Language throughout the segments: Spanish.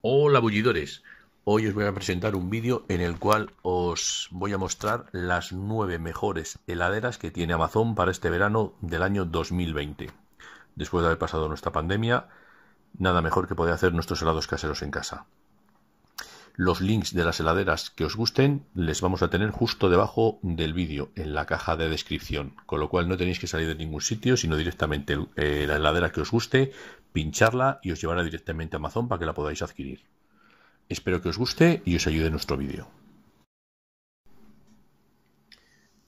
Hola bullidores, hoy os voy a presentar un vídeo en el cual os voy a mostrar las 9 mejores heladeras que tiene Amazon para este verano del año 2020. Después de haber pasado nuestra pandemia, nada mejor que poder hacer nuestros helados caseros en casa. Los links de las heladeras que os gusten les vamos a tener justo debajo del vídeo, en la caja de descripción, con lo cual no tenéis que salir de ningún sitio, sino directamente eh, la heladera que os guste, pincharla y os llevará directamente a Amazon para que la podáis adquirir. Espero que os guste y os ayude nuestro vídeo.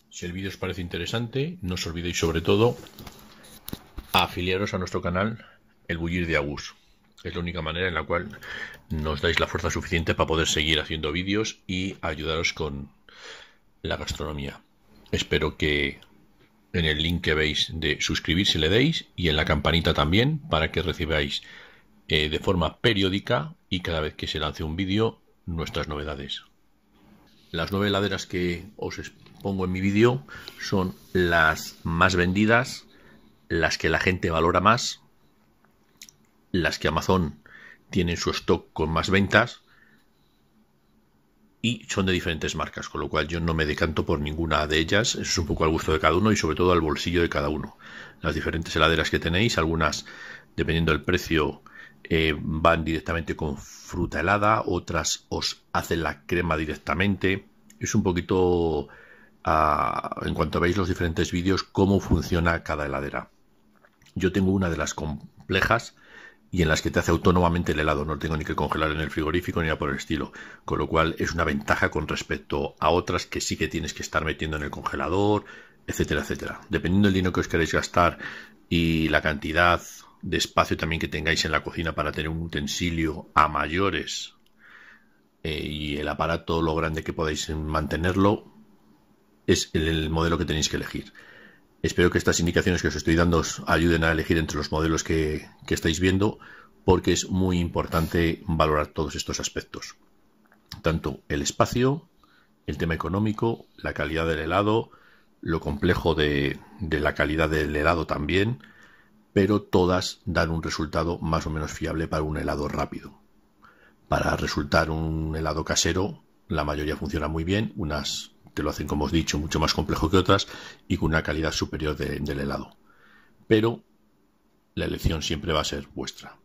Si el vídeo os parece interesante, no os olvidéis sobre todo a afiliaros a nuestro canal El Bullir de Agus es la única manera en la cual nos dais la fuerza suficiente para poder seguir haciendo vídeos y ayudaros con la gastronomía. Espero que en el link que veis de suscribirse le deis y en la campanita también para que recibáis eh, de forma periódica y cada vez que se lance un vídeo nuestras novedades. Las nueve que os pongo en mi vídeo son las más vendidas, las que la gente valora más las que Amazon tiene su stock con más ventas y son de diferentes marcas, con lo cual yo no me decanto por ninguna de ellas, es un poco al gusto de cada uno y sobre todo al bolsillo de cada uno. Las diferentes heladeras que tenéis, algunas dependiendo del precio eh, van directamente con fruta helada, otras os hacen la crema directamente, es un poquito ah, en cuanto veis los diferentes vídeos cómo funciona cada heladera. Yo tengo una de las complejas y en las que te hace autónomamente el helado. No tengo ni que congelar en el frigorífico ni nada por el estilo. Con lo cual es una ventaja con respecto a otras que sí que tienes que estar metiendo en el congelador, etcétera, etcétera. Dependiendo del dinero que os queréis gastar y la cantidad de espacio también que tengáis en la cocina para tener un utensilio a mayores eh, y el aparato lo grande que podáis mantenerlo, es el modelo que tenéis que elegir. Espero que estas indicaciones que os estoy dando os ayuden a elegir entre los modelos que, estáis viendo, porque es muy importante valorar todos estos aspectos. Tanto el espacio, el tema económico, la calidad del helado, lo complejo de, de la calidad del helado también, pero todas dan un resultado más o menos fiable para un helado rápido. Para resultar un helado casero, la mayoría funciona muy bien, unas lo hacen, como os he dicho, mucho más complejo que otras y con una calidad superior del helado. Pero la elección siempre va a ser vuestra.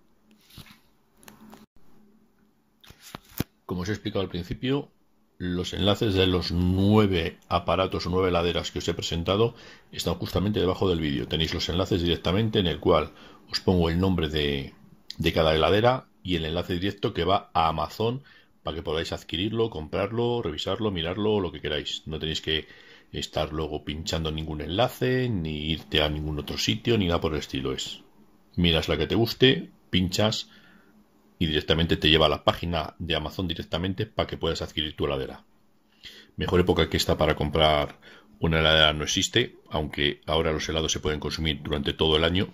Como os he explicado al principio, los enlaces de los nueve aparatos o nueve heladeras que os he presentado están justamente debajo del vídeo. Tenéis los enlaces directamente en el cual os pongo el nombre de, de cada heladera y el enlace directo que va a Amazon para que podáis adquirirlo, comprarlo, revisarlo, mirarlo, lo que queráis. No tenéis que estar luego pinchando ningún enlace, ni irte a ningún otro sitio, ni nada por el estilo. Es miras la que te guste, pinchas y directamente te lleva a la página de Amazon directamente para que puedas adquirir tu heladera. Mejor época que esta para comprar una heladera no existe, aunque ahora los helados se pueden consumir durante todo el año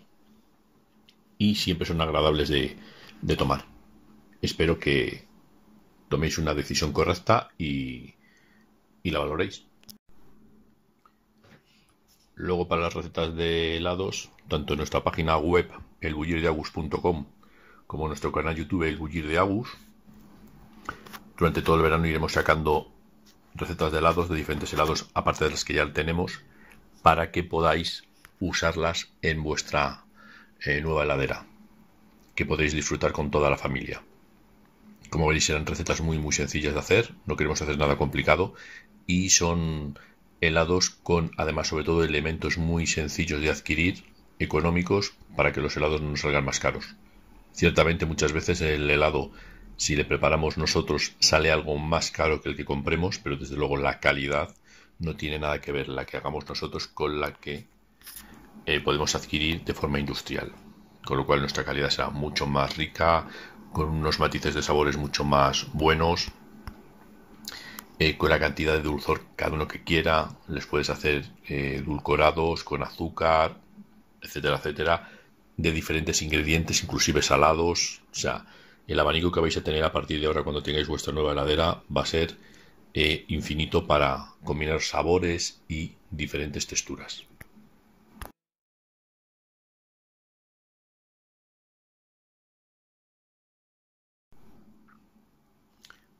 y siempre son agradables de, de tomar. Espero que, toméis una decisión correcta y, la valoréis. Luego para las recetas de helados, tanto en nuestra página web elbullirdeagus.com como en nuestro canal YouTube El de Agus, durante todo el verano iremos sacando recetas de helados, de diferentes helados, aparte de las que ya tenemos, para que podáis usarlas en vuestra eh, nueva heladera, que podéis disfrutar con toda la familia. Como veis eran recetas muy, muy sencillas de hacer, no queremos hacer nada complicado y son helados con, además, sobre todo, elementos muy sencillos de adquirir, económicos, para que los helados no nos salgan más caros. Ciertamente, muchas veces el helado, si le preparamos nosotros, sale algo más caro que el que compremos, pero desde luego la calidad no tiene nada que ver la que hagamos nosotros con la que eh, podemos adquirir de forma industrial. Con lo cual nuestra calidad será mucho más rica, con unos matices de sabores mucho más buenos, eh, con la cantidad de dulzor cada uno que quiera, les puedes hacer eh, dulcorados con azúcar, etcétera, etcétera, de diferentes ingredientes, inclusive salados, o sea, el abanico que vais a tener a partir de ahora cuando tengáis vuestra nueva heladera va a ser eh, infinito para combinar sabores y diferentes texturas.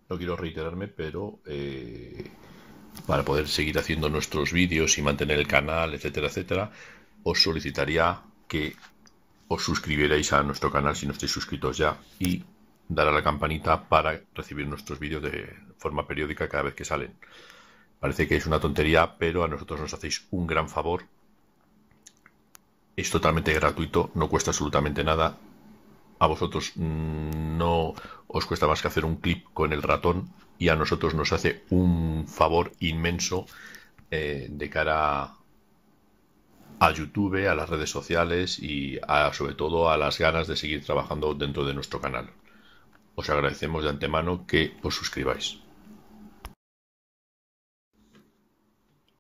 No quiero reiterarme, pero eh, para poder seguir haciendo nuestros vídeos y mantener el canal, etcétera, etcétera, os solicitaría que os suscribierais a nuestro canal si no estáis suscritos ya y dar a la campanita para recibir nuestros vídeos de forma periódica cada vez que salen. Parece que es una tontería, pero a nosotros nos hacéis un gran favor. Es totalmente gratuito, no cuesta absolutamente nada a vosotros mm, no os cuesta más que hacer un clip con el ratón y a nosotros nos hace un favor inmenso eh, de cara a YouTube, a las redes sociales y sobre todo a las ganas de seguir trabajando dentro de nuestro canal. Os agradecemos de antemano que os suscribáis.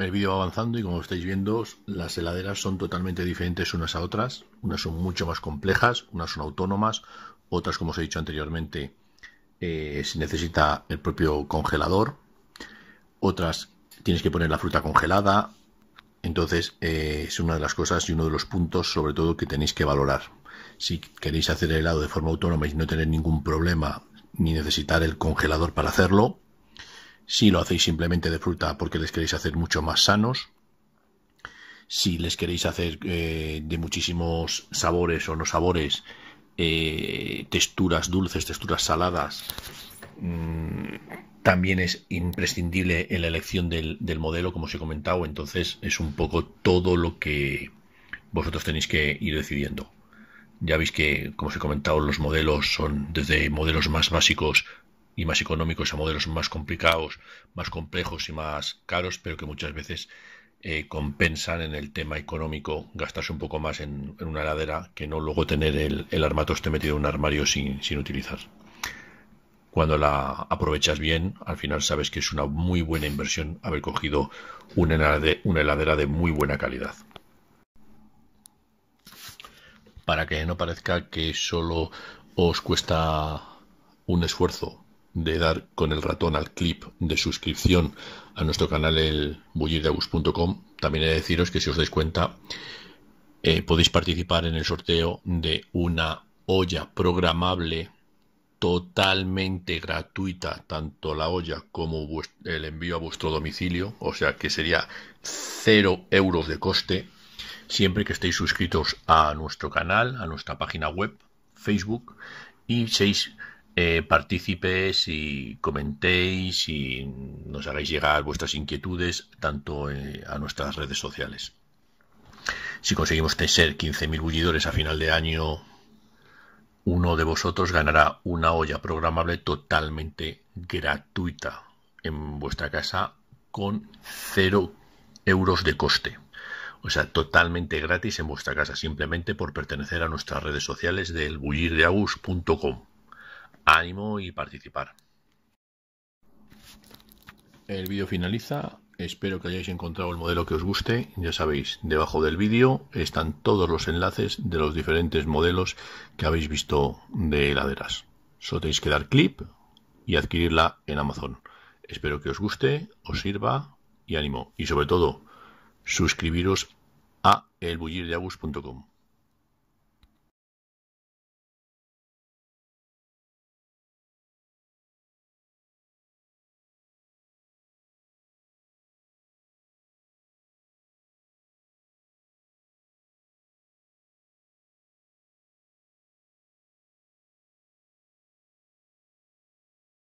El vídeo avanzando y como estáis viendo, las heladeras son totalmente diferentes unas a otras. Unas son mucho más complejas, unas son autónomas, otras, como os he dicho anteriormente, eh, se necesita el propio congelador. Otras tienes que poner la fruta congelada. Entonces eh, es una de las cosas y uno de los puntos sobre todo que tenéis que valorar. Si queréis hacer el helado de forma autónoma y no tener ningún problema ni necesitar el congelador para hacerlo, si lo hacéis simplemente de fruta porque les queréis hacer mucho más sanos, si les queréis hacer eh, de muchísimos sabores o no sabores, eh, texturas dulces, texturas saladas, mm, también es imprescindible en la elección del, del, modelo, como os he comentado, entonces es un poco todo lo que vosotros tenéis que ir decidiendo. Ya veis que, como os he comentado, los modelos son desde modelos más básicos y más económicos a modelos más complicados, más complejos y más caros, pero que muchas veces eh, compensan en el tema económico gastarse un poco más en, una heladera que no luego tener el, armatoste metido en un armario sin, utilizar. Cuando la aprovechas bien, al final sabes que es una muy buena inversión haber cogido una heladera de muy buena calidad. Para que no parezca que solo os cuesta un esfuerzo de dar con el ratón al clip de suscripción a nuestro canal el puntocom también he de deciros que si os dais cuenta eh, podéis participar en el sorteo de una olla programable totalmente gratuita, tanto la olla como el envío a vuestro domicilio, o sea que sería cero euros de coste, siempre que estéis suscritos a nuestro canal, a nuestra página web, Facebook, y seis eh, partícipes y comentéis y nos hagáis llegar vuestras inquietudes tanto eh, a nuestras redes sociales. Si conseguimos tener 15.000 bullidores a final de año, uno de vosotros ganará una olla programable totalmente gratuita en vuestra casa con cero euros de coste. O sea, totalmente gratis en vuestra casa, simplemente por pertenecer a nuestras redes sociales del bullirdeagus.com. Ánimo y participar. El vídeo finaliza. Espero que hayáis encontrado el modelo que os guste. Ya sabéis, debajo del vídeo están todos los enlaces de los diferentes modelos que habéis visto de heladeras. Solo tenéis que dar clip y adquirirla en Amazon. Espero que os guste, os sirva y ánimo. Y sobre todo, suscribiros a elbullirdeagus.com.